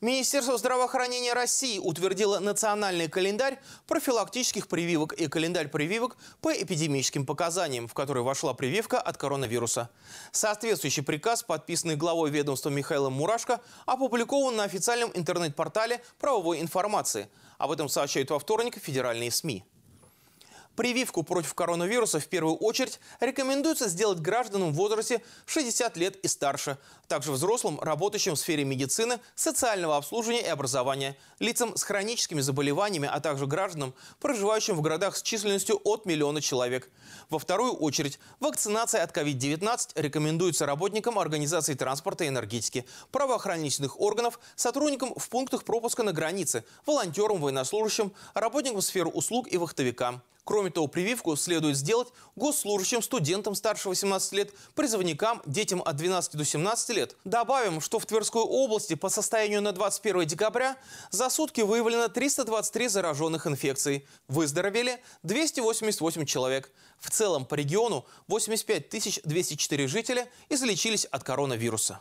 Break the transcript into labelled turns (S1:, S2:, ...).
S1: Министерство здравоохранения России утвердило национальный календарь профилактических прививок и календарь прививок по эпидемическим показаниям, в который вошла прививка от коронавируса. Соответствующий приказ, подписанный главой ведомства Михаилом Мурашко, опубликован на официальном интернет-портале правовой информации. Об этом сообщают во вторник федеральные СМИ. Прививку против коронавируса в первую очередь рекомендуется сделать гражданам в возрасте 60 лет и старше, также взрослым, работающим в сфере медицины, социального обслуживания и образования, лицам с хроническими заболеваниями, а также гражданам, проживающим в городах с численностью от миллиона человек. Во вторую очередь вакцинация от COVID-19 рекомендуется работникам организаций транспорта и энергетики, правоохранительных органов, сотрудникам в пунктах пропуска на границе, волонтерам, военнослужащим, работникам в сфере услуг и вахтовикам. Кроме того, прививку следует сделать госслужащим, студентам старше 18 лет, призывникам, детям от 12 до 17 лет. Добавим, что в Тверской области по состоянию на 21 декабря за сутки выявлено 323 зараженных инфекций. Выздоровели 288 человек. В целом по региону 85 204 жителя излечились от коронавируса.